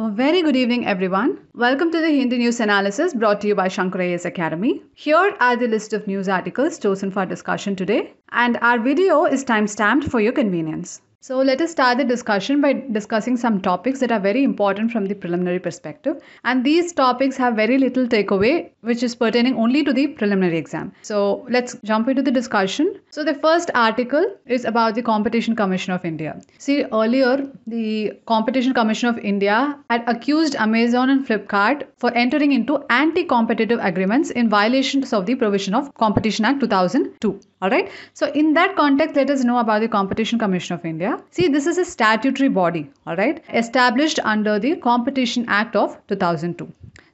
A very good evening, everyone. Welcome to the Hindi News Analysis brought to you by Shankaraya's Academy. Here are the list of news articles chosen for discussion today, and our video is time stamped for your convenience. So, let us start the discussion by discussing some topics that are very important from the preliminary perspective. And these topics have very little takeaway, which is pertaining only to the preliminary exam. So, let's jump into the discussion. So, the first article is about the Competition Commission of India. See, earlier, the Competition Commission of India had accused Amazon and Flipkart for entering into anti competitive agreements in violations of the provision of Competition Act 2002 all right so in that context let us know about the competition commission of india see this is a statutory body all right established under the competition act of 2002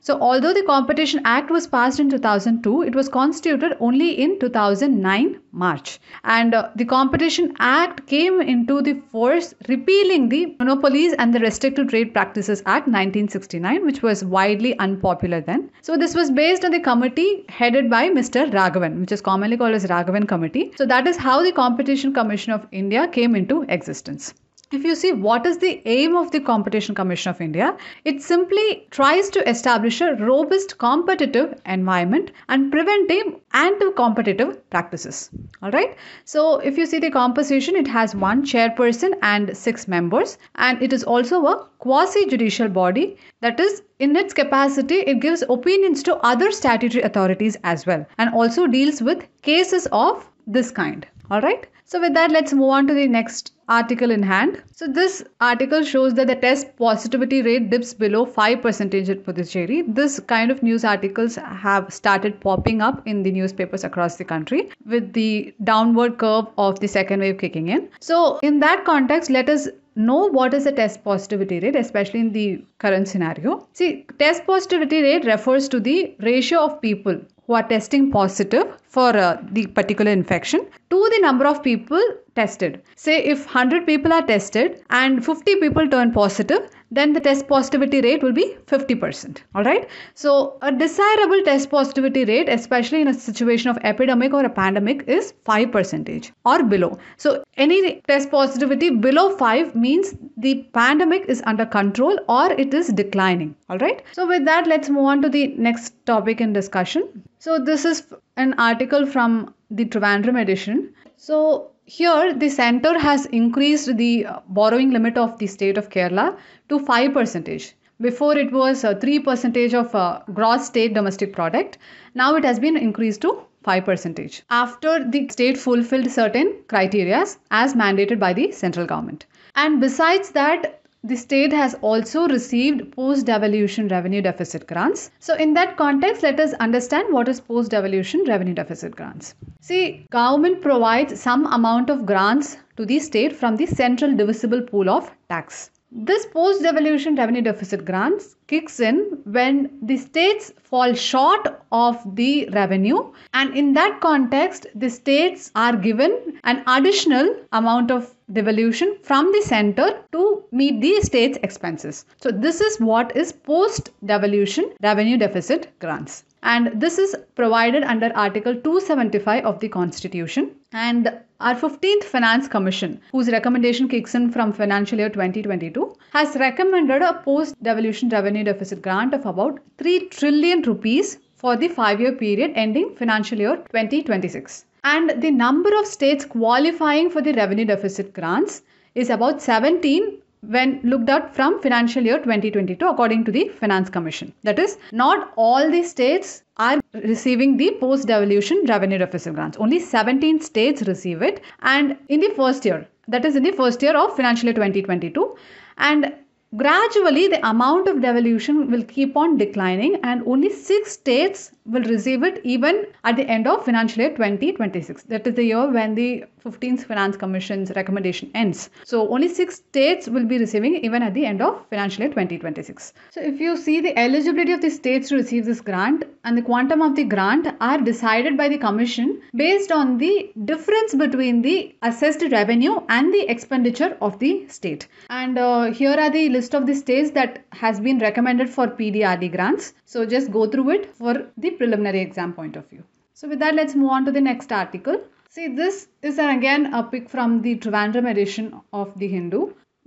so, although the Competition Act was passed in 2002, it was constituted only in 2009 March. And uh, the Competition Act came into the force repealing the Monopolies and the Restricted Trade Practices Act 1969, which was widely unpopular then. So, this was based on the committee headed by Mr. Raghavan, which is commonly called as Raghavan Committee. So, that is how the Competition Commission of India came into existence if you see what is the aim of the Competition Commission of India, it simply tries to establish a robust competitive environment and prevent anti-competitive practices. All right. So if you see the composition, it has one chairperson and six members, and it is also a quasi-judicial body that is in its capacity it gives opinions to other statutory authorities as well and also deals with cases of this kind all right so with that let's move on to the next article in hand so this article shows that the test positivity rate dips below 5 percentage at puducherry this kind of news articles have started popping up in the newspapers across the country with the downward curve of the second wave kicking in so in that context let us know what is the test positivity rate especially in the current scenario see test positivity rate refers to the ratio of people who are testing positive for uh, the particular infection to the number of people tested. Say if 100 people are tested and 50 people turn positive, then the test positivity rate will be 50%. All right. So, a desirable test positivity rate, especially in a situation of epidemic or a pandemic, is 5% or below. So, any test positivity below 5 means the pandemic is under control or it is declining. All right. So, with that, let's move on to the next topic in discussion. So, this is an article from the Trivandrum edition. So here the center has increased the uh, borrowing limit of the state of Kerala to 5 percentage. Before it was uh, 3 percentage of uh, gross state domestic product. Now it has been increased to 5 percentage after the state fulfilled certain criteria as mandated by the central government. And besides that, the state has also received post devolution revenue deficit grants. So, in that context, let us understand what is post devolution revenue deficit grants. See, government provides some amount of grants to the state from the central divisible pool of tax. This post devolution revenue deficit grants kicks in when the states fall short of the revenue, and in that context, the states are given an additional amount of devolution from the center to meet the state's expenses. So, this is what is post devolution revenue deficit grants. And this is provided under Article 275 of the Constitution. And our 15th Finance Commission, whose recommendation kicks in from financial year 2022, has recommended a post devolution revenue deficit grant of about 3 trillion rupees for the five year period ending financial year 2026 and the number of states qualifying for the revenue deficit grants is about 17 when looked at from financial year 2022 according to the finance commission that is not all the states are receiving the post devolution revenue deficit grants only 17 states receive it and in the first year that is in the first year of financial year 2022 and Gradually, the amount of devolution will keep on declining, and only six states will receive it even at the end of financial year 2026. That is the year when the 15th Finance Commission's recommendation ends. So, only six states will be receiving even at the end of financial year 2026. So, if you see the eligibility of the states to receive this grant and the quantum of the grant are decided by the Commission based on the difference between the assessed revenue and the expenditure of the state. And uh, here are the list list of the states that has been recommended for PDRD grants. So just go through it for the preliminary exam point of view. So with that, let's move on to the next article. See, this is again a pick from the Trivandrum edition of The Hindu.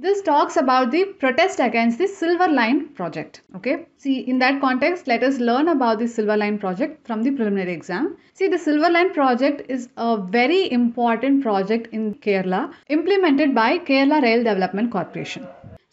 This talks about the protest against the Silver Line project. Okay, see, in that context, let us learn about the Silver Line project from the preliminary exam. See, the Silver Line project is a very important project in Kerala implemented by Kerala Rail Development Corporation.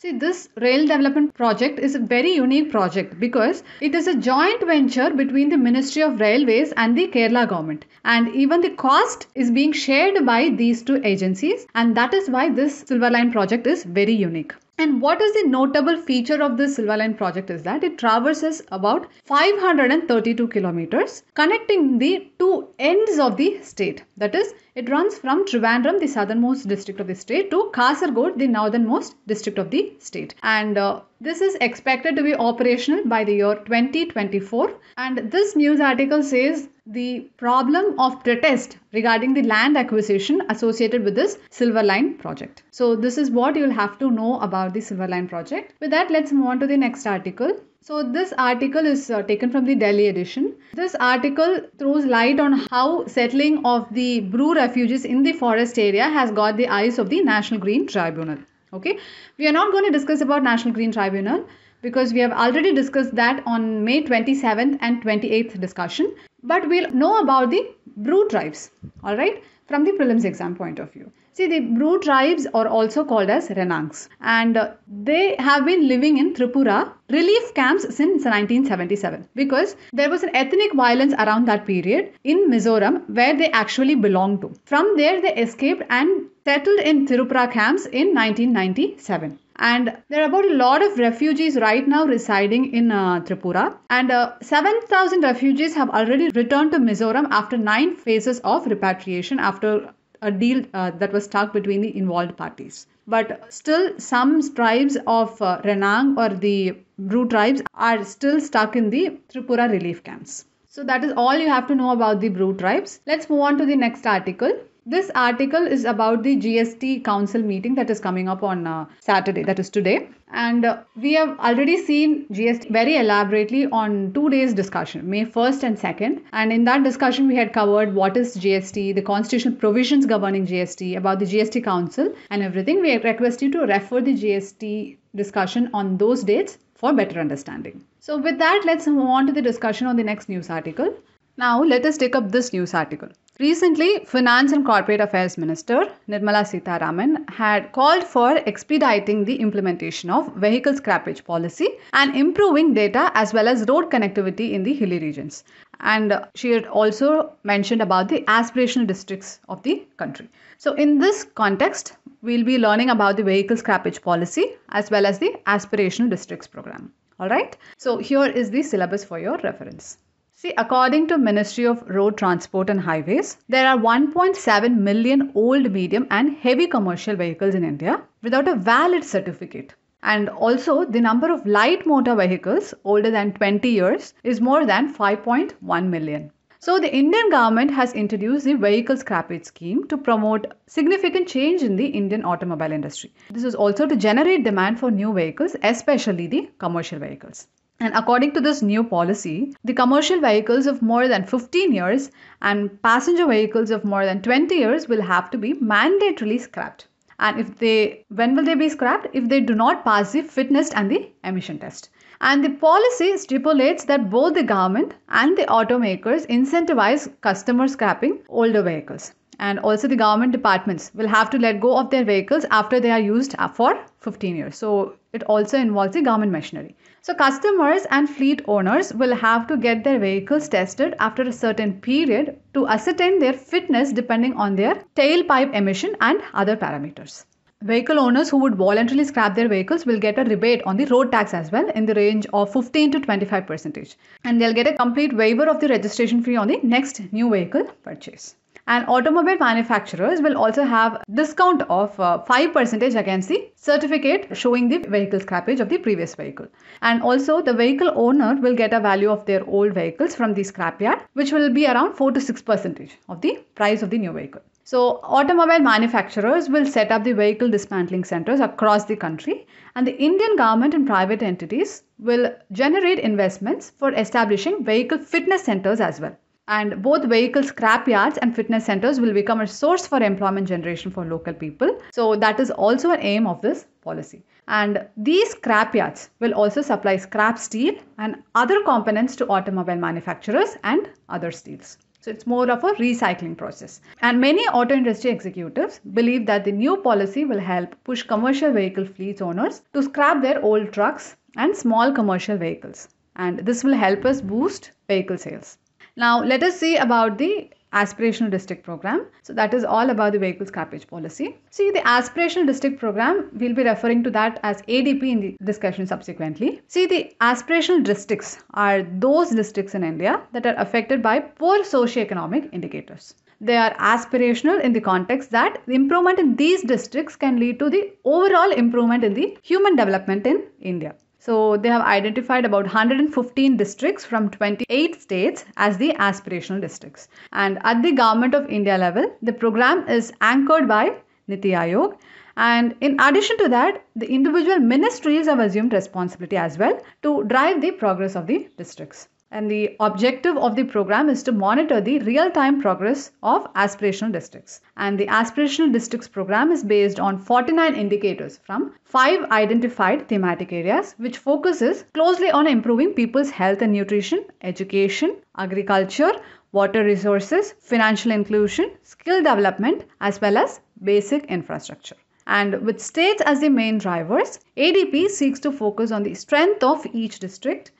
See, this rail development project is a very unique project because it is a joint venture between the Ministry of Railways and the Kerala government. And even the cost is being shared by these two agencies. And that is why this Silver Line project is very unique. And what is the notable feature of the Silver Line project is that it traverses about 532 kilometers, connecting the two ends of the state. That is, it runs from Trivandrum, the southernmost district of the state, to Kasargod, the northernmost district of the state. And uh, this is expected to be operational by the year 2024. And this news article says the problem of protest regarding the land acquisition associated with this Silverline project. So, this is what you'll have to know about the Silverline project. With that, let's move on to the next article. So, this article is uh, taken from the Delhi edition. This article throws light on how settling of the Bru refugees in the forest area has got the eyes of the National Green Tribunal. Okay, we are not going to discuss about National Green Tribunal because we have already discussed that on May 27th and 28th discussion but we'll know about the brew tribes, all right, from the prelims exam point of view. See, the brew tribes are also called as Renangs, and uh, they have been living in Tripura relief camps since 1977 because there was an ethnic violence around that period in Mizoram where they actually belonged to. From there, they escaped and settled in Tripura camps in 1997. And there are about a lot of refugees right now residing in uh, Tripura. And uh, 7,000 refugees have already returned to Mizoram after nine phases of repatriation after a deal uh, that was struck between the involved parties. But still, some tribes of uh, Renang or the Bru tribes are still stuck in the Tripura relief camps. So, that is all you have to know about the Bru tribes. Let's move on to the next article. This article is about the GST Council meeting that is coming up on uh, Saturday, that is today. And uh, we have already seen GST very elaborately on two days' discussion, May 1st and 2nd. And in that discussion, we had covered what is GST, the constitutional provisions governing GST, about the GST Council, and everything. We request you to refer the GST discussion on those dates for better understanding. So, with that, let's move on to the discussion on the next news article. Now, let us take up this news article. Recently, Finance and Corporate Affairs Minister Nirmala Sitharaman had called for expediting the implementation of vehicle scrappage policy and improving data as well as road connectivity in the hilly regions. And she had also mentioned about the aspirational districts of the country. So, in this context, we'll be learning about the vehicle scrappage policy as well as the aspirational districts program. All right. So, here is the syllabus for your reference. See, according to Ministry of Road Transport and Highways, there are 1.7 million old, medium and heavy commercial vehicles in India without a valid certificate. And also, the number of light motor vehicles older than 20 years is more than 5.1 million. So, the Indian government has introduced the Vehicle Scrappage Scheme to promote significant change in the Indian automobile industry. This is also to generate demand for new vehicles, especially the commercial vehicles. And according to this new policy, the commercial vehicles of more than 15 years and passenger vehicles of more than 20 years will have to be mandatorily scrapped. And if they when will they be scrapped? If they do not pass the fitness and the emission test. And the policy stipulates that both the government and the automakers incentivize customer scrapping older vehicles. And also, the government departments will have to let go of their vehicles after they are used for 15 years. So, it also involves the government machinery. So, customers and fleet owners will have to get their vehicles tested after a certain period to ascertain their fitness depending on their tailpipe emission and other parameters. Vehicle owners who would voluntarily scrap their vehicles will get a rebate on the road tax as well in the range of 15 to 25 percentage, and they'll get a complete waiver of the registration fee on the next new vehicle purchase and automobile manufacturers will also have discount of uh, 5% against the certificate showing the vehicle scrappage of the previous vehicle and also the vehicle owner will get a value of their old vehicles from the scrapyard which will be around 4 to 6% of the price of the new vehicle so automobile manufacturers will set up the vehicle dismantling centers across the country and the Indian government and private entities will generate investments for establishing vehicle fitness centers as well and both vehicle scrapyards and fitness centers will become a source for employment generation for local people. So that is also an aim of this policy. And these scrapyards will also supply scrap steel and other components to automobile manufacturers and other steels. So it's more of a recycling process. And many auto industry executives believe that the new policy will help push commercial vehicle fleet owners to scrap their old trucks and small commercial vehicles. And this will help us boost vehicle sales. Now, let us see about the aspirational district program. So that is all about the vehicle scrappage policy. See the aspirational district program, we'll be referring to that as ADP in the discussion subsequently. See the aspirational districts are those districts in India that are affected by poor socioeconomic indicators. They are aspirational in the context that the improvement in these districts can lead to the overall improvement in the human development in India. So they have identified about 115 districts from 28 states as the aspirational districts. And at the government of India level, the program is anchored by Niti Aayog. And in addition to that, the individual ministries have assumed responsibility as well to drive the progress of the districts and the objective of the program is to monitor the real-time progress of aspirational districts. And the aspirational districts program is based on 49 indicators from 5 identified thematic areas which focuses closely on improving people's health and nutrition, education, agriculture, water resources, financial inclusion, skill development as well as basic infrastructure. And with states as the main drivers, ADP seeks to focus on the strength of each district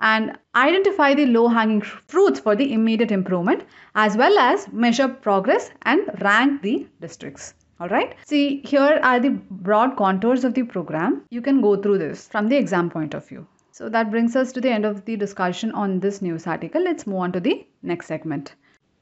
and identify the low hanging fruits for the immediate improvement as well as measure progress and rank the districts. Alright, see here are the broad contours of the program. You can go through this from the exam point of view. So that brings us to the end of the discussion on this news article. Let's move on to the next segment.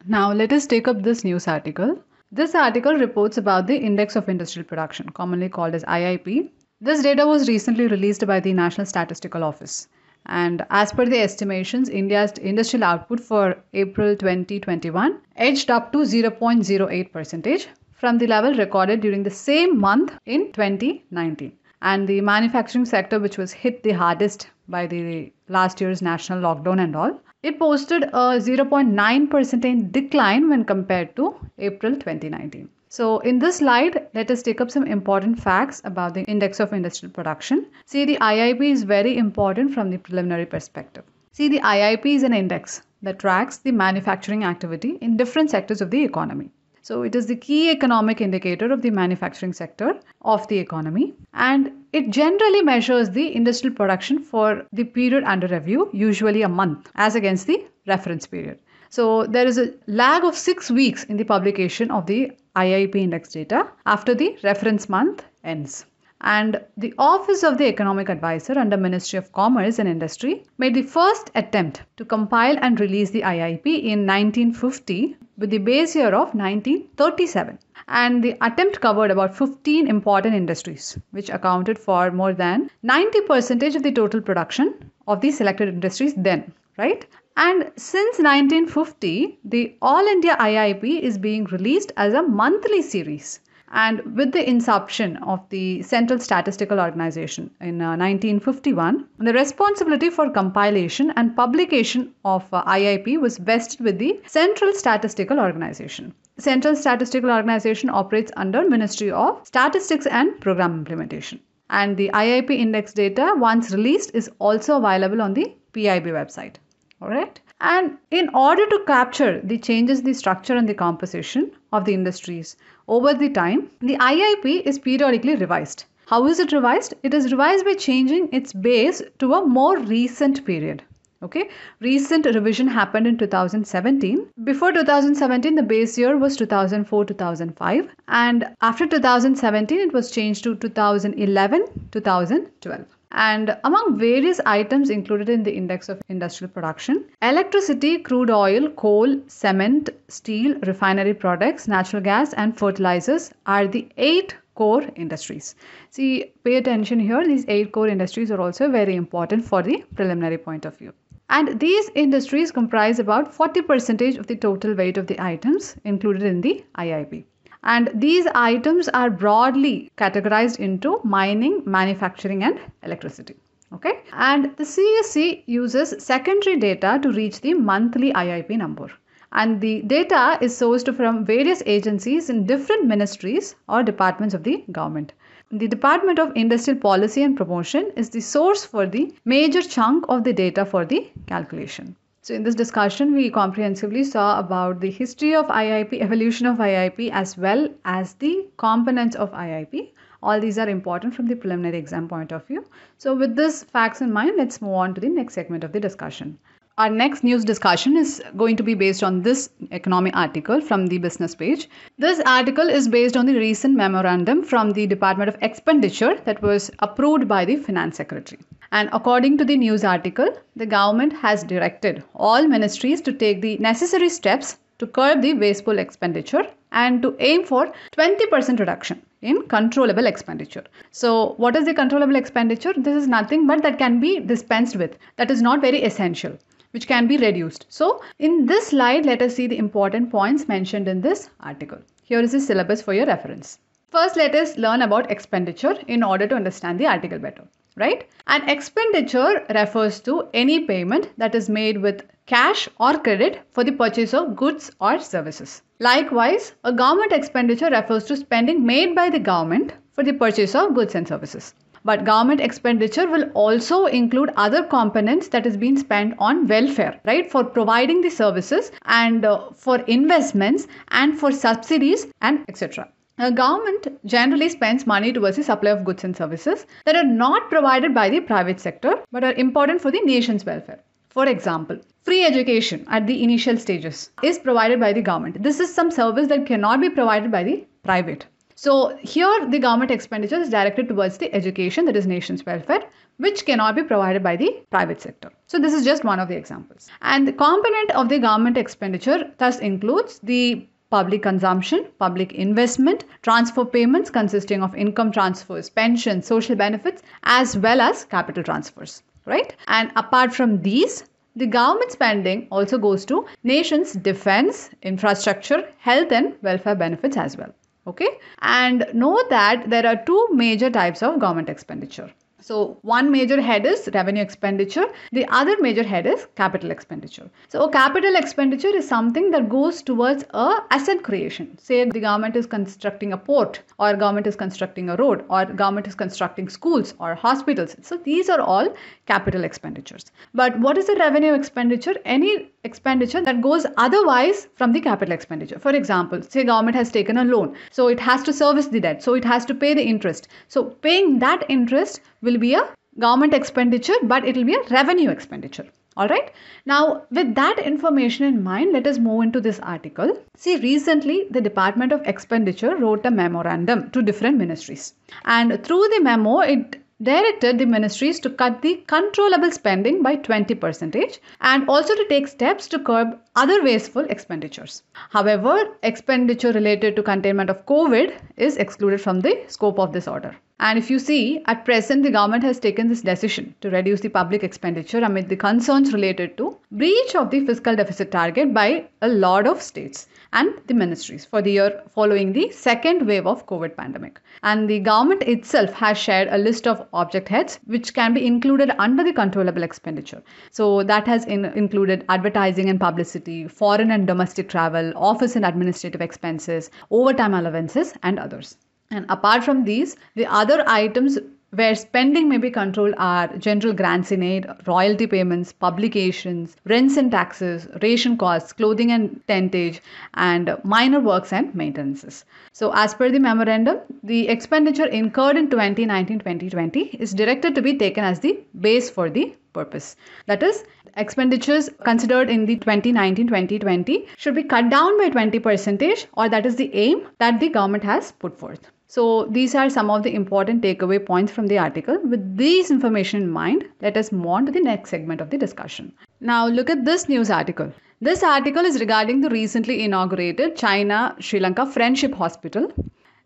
Now let us take up this news article. This article reports about the Index of Industrial Production, commonly called as IIP. This data was recently released by the National Statistical Office. And as per the estimations, India's industrial output for April 2021 edged up to 0.08 percentage from the level recorded during the same month in 2019. And the manufacturing sector, which was hit the hardest by the last year's national lockdown and all, it posted a 0.9 percentage decline when compared to April 2019. So in this slide, let us take up some important facts about the index of industrial production. See the IIP is very important from the preliminary perspective. See the IIP is an index that tracks the manufacturing activity in different sectors of the economy. So it is the key economic indicator of the manufacturing sector of the economy and it generally measures the industrial production for the period under review, usually a month, as against the reference period. So there is a lag of 6 weeks in the publication of the IIP index data after the reference month ends. And the Office of the Economic Advisor under Ministry of Commerce and Industry made the first attempt to compile and release the IIP in 1950 with the base year of 1937. And the attempt covered about 15 important industries, which accounted for more than 90% of the total production of the selected industries then, right? And since 1950, the All India IIP is being released as a monthly series. And with the inception of the Central Statistical Organization in uh, 1951, the responsibility for compilation and publication of uh, IIP was vested with the Central Statistical Organization. Central Statistical Organization operates under Ministry of Statistics and Program Implementation. And the IIP index data, once released, is also available on the PIB website. Alright, and in order to capture the changes, the structure, and the composition of the industries over the time, the IIP is periodically revised. How is it revised? It is revised by changing its base to a more recent period okay recent revision happened in 2017 before 2017 the base year was 2004 2005 and after 2017 it was changed to 2011 2012 and among various items included in the index of industrial production electricity crude oil coal cement steel refinery products natural gas and fertilizers are the eight core industries see pay attention here these eight core industries are also very important for the preliminary point of view and these industries comprise about 40 percentage of the total weight of the items included in the IIP and these items are broadly categorized into mining, manufacturing and electricity. Okay, and the CSC uses secondary data to reach the monthly IIP number. And the data is sourced from various agencies in different ministries or departments of the government. The Department of Industrial Policy and Promotion is the source for the major chunk of the data for the calculation. So in this discussion, we comprehensively saw about the history of IIP, evolution of IIP, as well as the components of IIP. All these are important from the preliminary exam point of view. So with this facts in mind, let's move on to the next segment of the discussion. Our next news discussion is going to be based on this economic article from the business page. This article is based on the recent memorandum from the Department of Expenditure that was approved by the Finance Secretary. And according to the news article, the government has directed all ministries to take the necessary steps to curb the wasteful expenditure and to aim for 20% reduction in controllable expenditure. So, what is the controllable expenditure? This is nothing but that can be dispensed with, that is not very essential, which can be reduced. So, in this slide, let us see the important points mentioned in this article. Here is the syllabus for your reference. First, let us learn about expenditure in order to understand the article better right? And expenditure refers to any payment that is made with cash or credit for the purchase of goods or services. Likewise, a government expenditure refers to spending made by the government for the purchase of goods and services. But government expenditure will also include other components that is being spent on welfare, right? For providing the services and uh, for investments and for subsidies and etc. A government generally spends money towards the supply of goods and services that are not provided by the private sector but are important for the nation's welfare. For example, free education at the initial stages is provided by the government. This is some service that cannot be provided by the private. So here the government expenditure is directed towards the education that is nation's welfare which cannot be provided by the private sector. So this is just one of the examples. And the component of the government expenditure thus includes the public consumption, public investment, transfer payments consisting of income transfers, pensions, social benefits, as well as capital transfers. Right? And apart from these, the government spending also goes to nation's defense, infrastructure, health, and welfare benefits as well. Okay, and know that there are two major types of government expenditure so one major head is revenue expenditure. The other major head is capital expenditure. So capital expenditure is something that goes towards a asset creation. Say the government is constructing a port or government is constructing a road or government is constructing schools or hospitals. So these are all capital expenditures. But what is the revenue expenditure? Any expenditure that goes otherwise from the capital expenditure. For example, say government has taken a loan. So it has to service the debt. So it has to pay the interest. So paying that interest will will be a government expenditure, but it will be a revenue expenditure. All right. Now, with that information in mind, let us move into this article. See, recently the Department of Expenditure wrote a memorandum to different ministries, and through the memo, it directed the ministries to cut the controllable spending by 20% and also to take steps to curb other wasteful expenditures. However, expenditure related to containment of COVID is excluded from the scope of this order. And if you see, at present, the government has taken this decision to reduce the public expenditure amid the concerns related to breach of the fiscal deficit target by a lot of states and the ministries for the year following the second wave of COVID pandemic. And the government itself has shared a list of object heads which can be included under the controllable expenditure. So that has in- included advertising and publicity, foreign and domestic travel, office and administrative expenses, overtime allowances, and others. And apart from these, the other items where spending may be controlled are general grants in aid, royalty payments, publications, rents and taxes, ration costs, clothing and tentage, and minor works and maintenances. So, as per the memorandum, the expenditure incurred in 2019 2020 is directed to be taken as the base for the purpose. That is, expenditures considered in the 2019-2020 should be cut down by 20 percentage or that is the aim that the government has put forth. So, these are some of the important takeaway points from the article. With these information in mind, let us move on to the next segment of the discussion. Now, look at this news article. This article is regarding the recently inaugurated China Sri Lanka Friendship Hospital.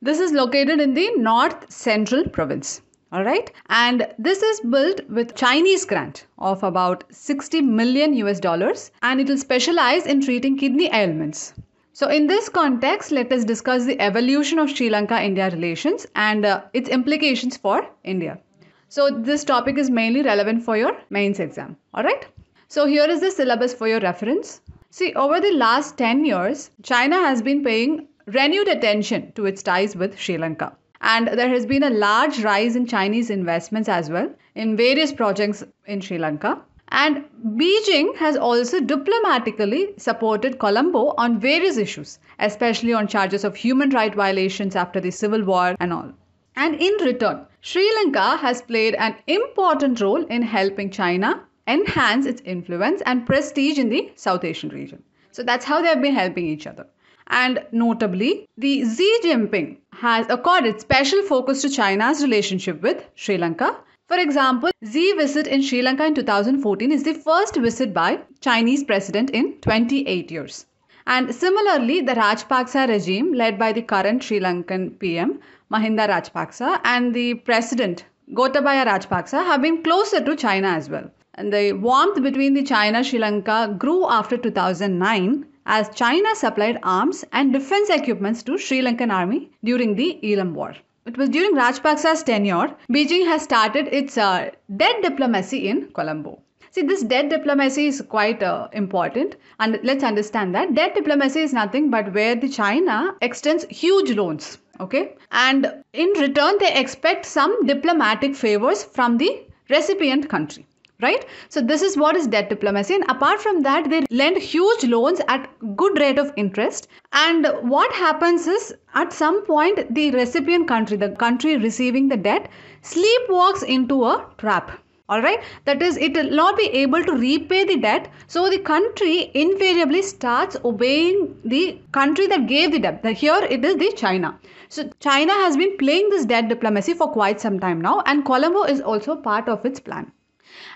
This is located in the north central province. All right, and this is built with Chinese grant of about 60 million US dollars and it will specialize in treating kidney ailments. So, in this context, let us discuss the evolution of Sri Lanka India relations and uh, its implications for India. So, this topic is mainly relevant for your mains exam. Alright? So, here is the syllabus for your reference. See, over the last 10 years, China has been paying renewed attention to its ties with Sri Lanka. And there has been a large rise in Chinese investments as well in various projects in Sri Lanka. And Beijing has also diplomatically supported Colombo on various issues, especially on charges of human rights violations after the civil war and all. And in return, Sri Lanka has played an important role in helping China enhance its influence and prestige in the South Asian region. So that's how they have been helping each other. And notably, the Xi Jinping has accorded special focus to China's relationship with Sri Lanka for example, the visit in Sri Lanka in 2014 is the first visit by Chinese president in 28 years. And similarly, the Rajapaksa regime led by the current Sri Lankan PM Mahinda Rajapaksa and the president Gotabaya Rajapaksa have been closer to China as well. And the warmth between the China Sri Lanka grew after 2009 as China supplied arms and defense equipments to Sri Lankan army during the Elam war. It was during Rajapaksa's tenure, Beijing has started its uh, debt diplomacy in Colombo. See, this debt diplomacy is quite uh, important, and let's understand that debt diplomacy is nothing but where the China extends huge loans, okay, and in return they expect some diplomatic favors from the recipient country right so this is what is debt diplomacy and apart from that they lend huge loans at good rate of interest and what happens is at some point the recipient country the country receiving the debt sleepwalks into a trap all right that is it will not be able to repay the debt so the country invariably starts obeying the country that gave the debt here it is the china so china has been playing this debt diplomacy for quite some time now and colombo is also part of its plan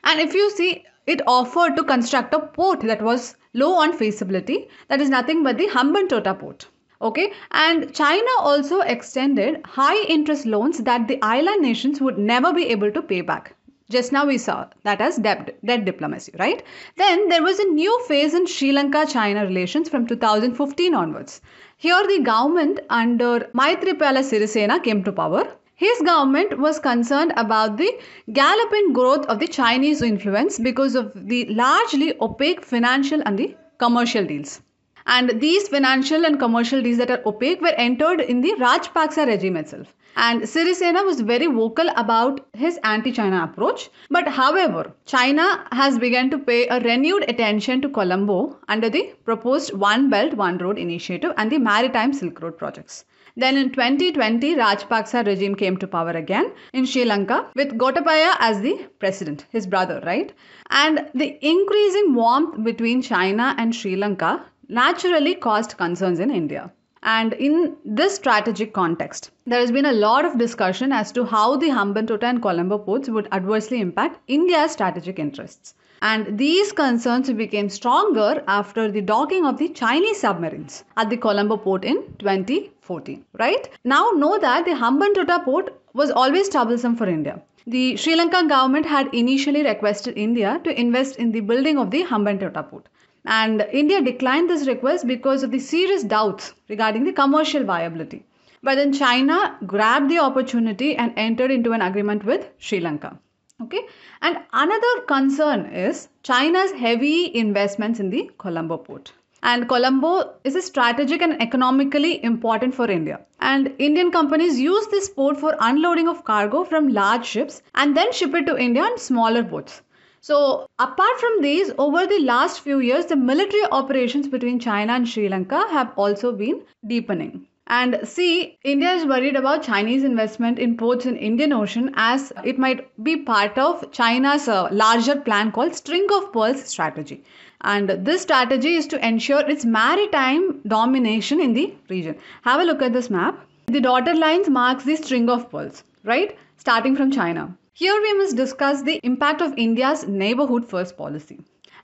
and if you see, it offered to construct a port that was low on feasibility, that is nothing but the Hambantota port. Okay, and China also extended high interest loans that the island nations would never be able to pay back. Just now we saw that as debt, debt diplomacy, right? Then there was a new phase in Sri Lanka China relations from 2015 onwards. Here, the government under Maithripala Sirisena came to power his government was concerned about the galloping growth of the Chinese influence because of the largely opaque financial and the commercial deals. And these financial and commercial deals that are opaque were entered in the Rajapaksa regime itself. And Sirisena was very vocal about his anti China approach. But however, China has begun to pay a renewed attention to Colombo under the proposed One Belt, One Road initiative and the Maritime Silk Road projects. Then in 2020, Rajapaksa regime came to power again in Sri Lanka with Gotabaya as the president, his brother, right? And the increasing warmth between China and Sri Lanka naturally caused concerns in India. And in this strategic context, there has been a lot of discussion as to how the Hambantota and Colombo ports would adversely impact India's strategic interests and these concerns became stronger after the docking of the Chinese submarines at the Colombo port in 2014. Right? Now, know that the Hambantota port was always troublesome for India. The Sri Lankan government had initially requested India to invest in the building of the Hambantota port. And India declined this request because of the serious doubts regarding the commercial viability. But then China grabbed the opportunity and entered into an agreement with Sri Lanka. Okay, and another concern is China's heavy investments in the Colombo port. And Colombo is a strategic and economically important for India. And Indian companies use this port for unloading of cargo from large ships and then ship it to India on smaller boats. So, apart from these, over the last few years, the military operations between China and Sri Lanka have also been deepening. And C, India is worried about Chinese investment in ports in Indian Ocean as it might be part of China's uh, larger plan called String of Pearls strategy. And this strategy is to ensure its maritime domination in the region. Have a look at this map. The dotted lines marks the string of pearls, right? Starting from China. Here we must discuss the impact of India's neighborhood first policy.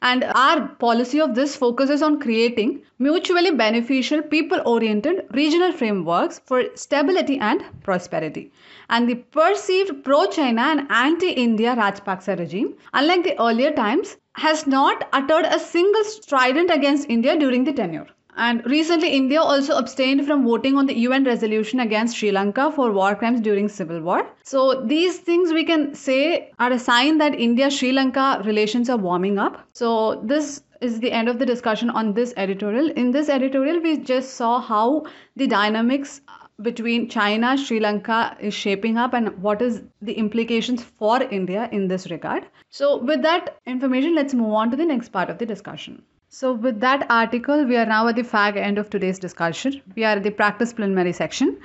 And our policy of this focuses on creating mutually beneficial, people oriented regional frameworks for stability and prosperity. And the perceived pro China and anti India Rajpaksa regime, unlike the earlier times, has not uttered a single strident against India during the tenure. And recently, India also abstained from voting on the UN resolution against Sri Lanka for war crimes during civil war. So these things we can say are a sign that India-Sri Lanka relations are warming up. So this is the end of the discussion on this editorial. In this editorial, we just saw how the dynamics between China, Sri Lanka is shaping up and what is the implications for India in this regard. So with that information, let's move on to the next part of the discussion. So with that article, we are now at the fag end of today's discussion. We are at the practice preliminary section.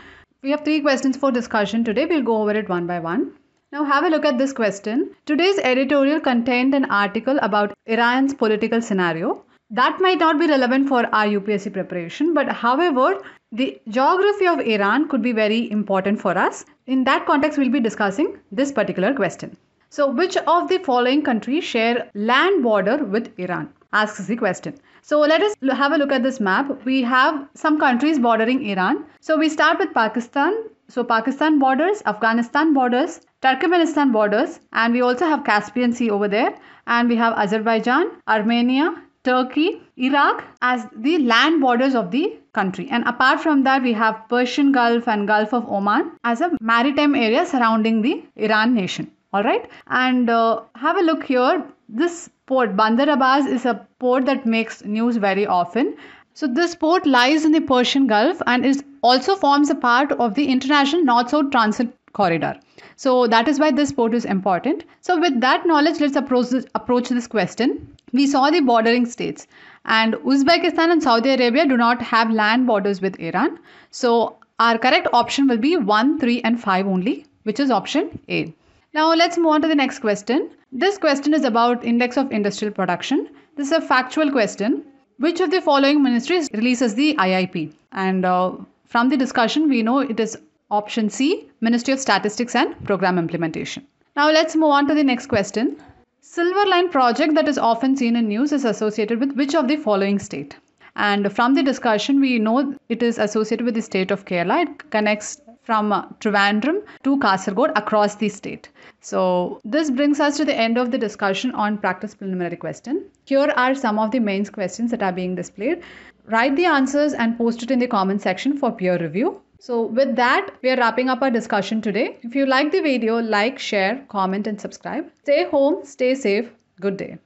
We have three questions for discussion today. We'll go over it one by one. Now have a look at this question. Today's editorial contained an article about Iran's political scenario. That might not be relevant for our UPSC preparation, but however, the geography of Iran could be very important for us. In that context, we'll be discussing this particular question. So, which of the following countries share land border with Iran? asks the question. So let us have a look at this map. We have some countries bordering Iran. So we start with Pakistan. So Pakistan borders, Afghanistan borders, Turkmenistan borders, and we also have Caspian Sea over there. And we have Azerbaijan, Armenia, Turkey, Iraq as the land borders of the country. And apart from that, we have Persian Gulf and Gulf of Oman as a maritime area surrounding the Iran nation. All right. And uh, have a look here. This port, Bandar Abbas, is a port that makes news very often. So, this port lies in the Persian Gulf and is also forms a part of the international north south transit corridor. So, that is why this port is important. So, with that knowledge, let's approach this, approach this question. We saw the bordering states, and Uzbekistan and Saudi Arabia do not have land borders with Iran. So, our correct option will be 1, 3, and 5 only, which is option A. Now, let's move on to the next question. This question is about index of industrial production. This is a factual question. Which of the following ministries releases the IIP? And uh, from the discussion, we know it is option C, Ministry of Statistics and Program Implementation. Now let's move on to the next question. Silver line project that is often seen in news is associated with which of the following state? And from the discussion, we know it is associated with the state of Kerala. It connects from uh, Trivandrum to Kasargod across the state. So, this brings us to the end of the discussion on practice preliminary question. Here are some of the mains questions that are being displayed. Write the answers and post it in the comment section for peer review. So, with that, we are wrapping up our discussion today. If you like the video, like, share, comment, and subscribe. Stay home, stay safe. Good day.